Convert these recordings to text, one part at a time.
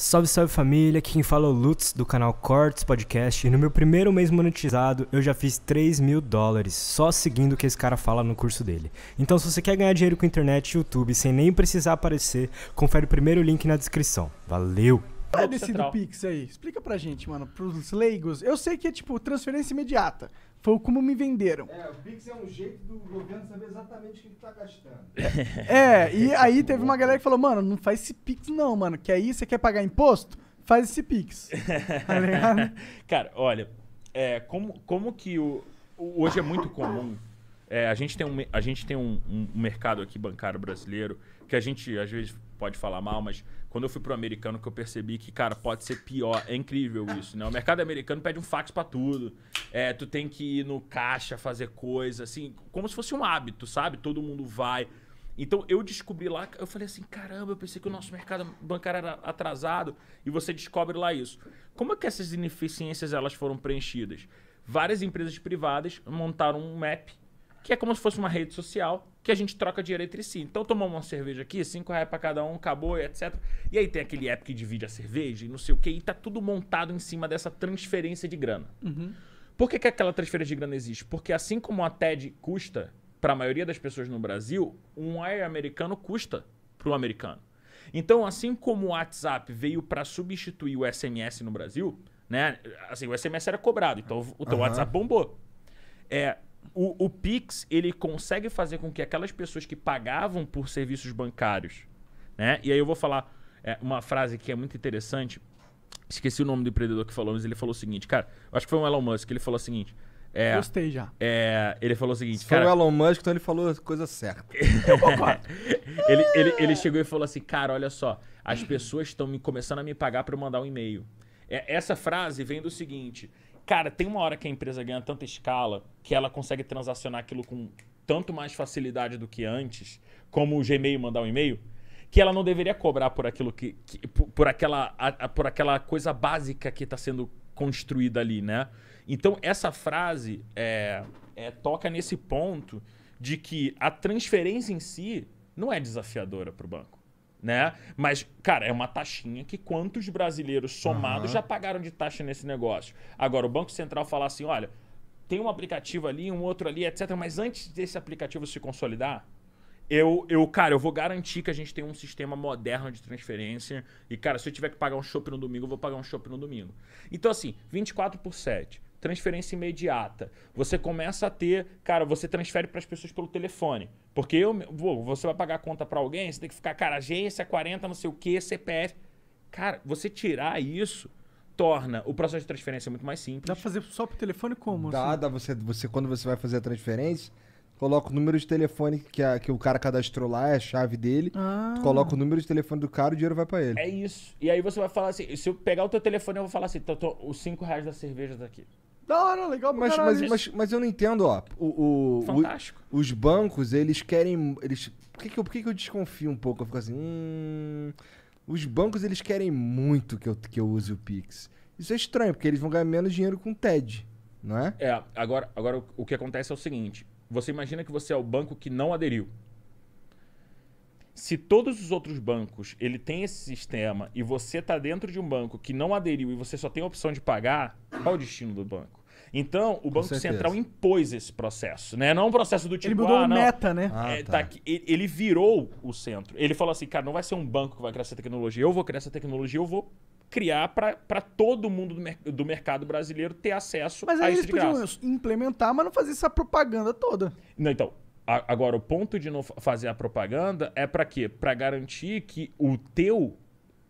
Salve, salve família, aqui quem fala é o Lutz do canal Cortes Podcast e no meu primeiro mês monetizado eu já fiz 3 mil dólares só seguindo o que esse cara fala no curso dele. Então se você quer ganhar dinheiro com internet e YouTube sem nem precisar aparecer, confere o primeiro link na descrição. Valeu! é desse do Pix aí? Explica pra gente, mano, pros leigos. Eu sei que é tipo transferência imediata. Foi como me venderam. É, o Pix é um jeito do governo saber exatamente o que ele tá gastando. É, e aí teve uma galera que falou, mano, não faz esse Pix não, mano. Que aí você quer pagar imposto? Faz esse Pix. tá ligado? Cara, olha, é, como, como que o. Hoje é muito comum. É, a gente tem, um, a gente tem um, um mercado aqui bancário brasileiro que a gente, às vezes, pode falar mal, mas quando eu fui pro americano que eu percebi que, cara, pode ser pior. É incrível isso, né? O mercado americano pede um fax para tudo. É, tu tem que ir no caixa fazer coisa, assim, como se fosse um hábito, sabe? Todo mundo vai. Então eu descobri lá, eu falei assim, caramba, eu pensei que o nosso mercado bancário era atrasado e você descobre lá isso. Como é que essas ineficiências elas foram preenchidas? Várias empresas privadas montaram um map que é como se fosse uma rede social que a gente troca dinheiro entre si. Então tomamos uma cerveja aqui, cinco reais pra cada um, acabou, etc. E aí tem aquele app que divide a cerveja e não sei o que, e tá tudo montado em cima dessa transferência de grana. Uhum. Por que, que aquela transferência de grana existe? Porque assim como a TED custa para a maioria das pessoas no Brasil, um air americano custa para o americano. Então, assim como o WhatsApp veio para substituir o SMS no Brasil, né? Assim, o SMS era cobrado, então o teu uhum. WhatsApp bombou. É, o, o Pix ele consegue fazer com que aquelas pessoas que pagavam por serviços bancários, né? E aí eu vou falar é, uma frase que é muito interessante. Esqueci o nome do empreendedor que falou, mas ele falou o seguinte, cara, acho que foi um Elon Musk, ele falou o seguinte. É, Gostei já. É, ele falou o seguinte, Se cara. Foi o Elon Musk, então ele falou a coisa certa. ele, ele, ele chegou e falou assim, cara, olha só, as pessoas estão começando a me pagar para eu mandar um e-mail. É, essa frase vem do seguinte: Cara, tem uma hora que a empresa ganha tanta escala que ela consegue transacionar aquilo com tanto mais facilidade do que antes, como o Gmail mandar um e-mail, que ela não deveria cobrar por aquilo que, que por, por, aquela a, por aquela coisa básica que está sendo construída ali, né? Então essa frase é, é, toca nesse ponto de que a transferência em si não é desafiadora para o banco né? Mas, cara, é uma taxinha que quantos brasileiros somados uhum. já pagaram de taxa nesse negócio? Agora, o Banco Central falar assim, olha, tem um aplicativo ali, um outro ali, etc. Mas antes desse aplicativo se consolidar, eu, eu, cara, eu vou garantir que a gente tem um sistema moderno de transferência. E, cara, se eu tiver que pagar um shopping no domingo, eu vou pagar um shopping no domingo. Então, assim, 24 por 7 transferência imediata. Você começa a ter, cara, você transfere para as pessoas pelo telefone. Porque eu, você vai pagar a conta para alguém, você tem que ficar, cara, agência 40, não sei o que, CPF. Cara, você tirar isso torna o processo de transferência muito mais simples. Dá pra fazer só pro telefone como? Dá, assim? dá você, você quando você vai fazer a transferência, coloca o número de telefone que, a, que o cara cadastrou lá, é a chave dele, ah. coloca o número de telefone do cara e o dinheiro vai para ele. É isso. E aí você vai falar assim, se eu pegar o teu telefone, eu vou falar assim, tô, tô, os 5 reais da cerveja daqui. Tá da hora, legal pra mas, mas, mas, mas, eu não entendo, ó. O, o, Fantástico. O, os bancos, eles querem. Eles, por que, que, eu, por que, que eu desconfio um pouco? Eu fico assim. Hum, os bancos, eles querem muito que eu, que eu use o Pix. Isso é estranho, porque eles vão ganhar menos dinheiro com o TED, não é? É, agora, agora o que acontece é o seguinte: você imagina que você é o banco que não aderiu se todos os outros bancos ele tem esse sistema e você está dentro de um banco que não aderiu e você só tem a opção de pagar, qual é o destino do banco? Então, o Com Banco certeza. Central impôs esse processo, né? Não é um processo do tipo... Ele mudou ah, meta, né? Ah, é, tá. Tá ele virou o centro. Ele falou assim, cara, não vai ser um banco que vai criar essa tecnologia. Eu vou criar essa tecnologia, eu vou criar para todo mundo do, mer do, mercado brasileiro ter acesso mas a isso Mas aí eles podiam implementar, mas não fazer essa propaganda toda. Não, então, Agora, o ponto de não fazer a propaganda é para quê? Para garantir que o teu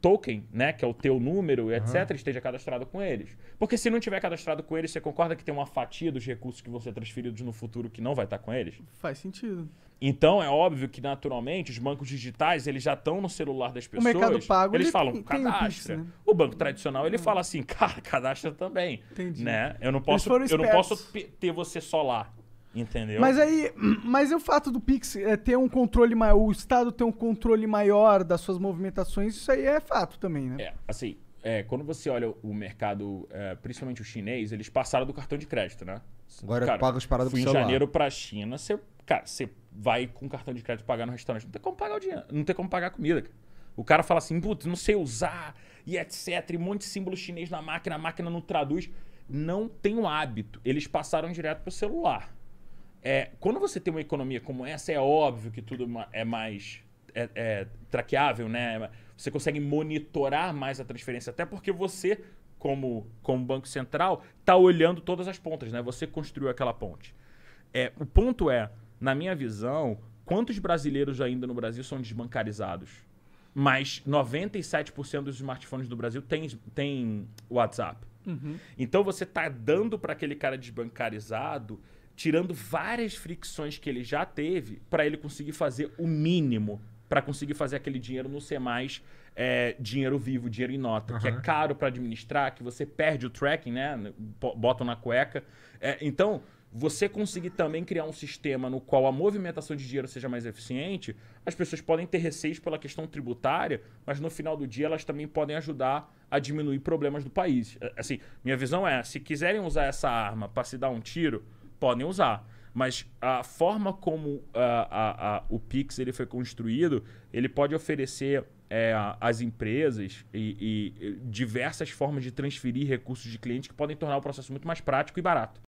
token, né, que é o teu número, etc, uhum. esteja cadastrado com eles. Porque se não tiver cadastrado com eles, você concorda que tem uma fatia dos recursos que vão ser transferidos no futuro que não vai estar com eles? Faz sentido. Então é óbvio que naturalmente os bancos digitais eles já estão no celular das pessoas. O mercado pago eles ele falam tem, cadastra. Tem o, né? o, banco tradicional ele é. fala assim, cara, cadastra também. Entendi. Né? Eu não posso, eu não posso ter você só lá. Entendeu? Mas aí, mas é o fato do Pix é, ter um controle maior, o Estado ter um controle maior das suas movimentações, isso aí é fato também, né? É, assim, é, quando você olha o mercado, é, principalmente o chinês, eles passaram do cartão de crédito, né? Agora cara, paga as paradas fui pro celular. em janeiro pra China, você, cara, você vai com cartão de crédito pagar no restaurante, não tem como pagar o dinheiro, não tem como pagar a comida. Cara. O cara fala assim, putz, não sei usar, e etc, e um monte de símbolo chinês na máquina, a máquina não traduz. Não tem o hábito. Eles passaram direto pro celular. É, quando você tem uma economia como essa, é óbvio que tudo é mais é, é, traqueável, né? Você consegue monitorar mais a transferência, até porque você, como, como Banco Central, está olhando todas as pontas, né? Você construiu aquela ponte. É, o ponto é, na minha visão, quantos brasileiros ainda no Brasil são desbancarizados? Mas 97% dos smartphones do Brasil tem, tem WhatsApp. Uhum. Então você está dando para aquele cara desbancarizado tirando várias fricções que ele já teve para ele conseguir fazer o mínimo para conseguir fazer aquele dinheiro não ser mais é, dinheiro vivo, dinheiro em nota, uhum. que é caro para administrar, que você perde o tracking, né? Bota na cueca. É, então, você conseguir também criar um sistema no qual a movimentação de dinheiro seja mais eficiente, as pessoas podem ter receios pela questão tributária, mas no final do dia elas também podem ajudar a diminuir problemas do país. É, assim, minha visão é, se quiserem usar essa arma para se dar um tiro, podem usar. Mas a forma como a, ah, a, a, o Pix ele foi construído, ele pode oferecer é, às empresas e, e diversas formas de transferir recursos de clientes que podem tornar o processo muito mais prático e barato.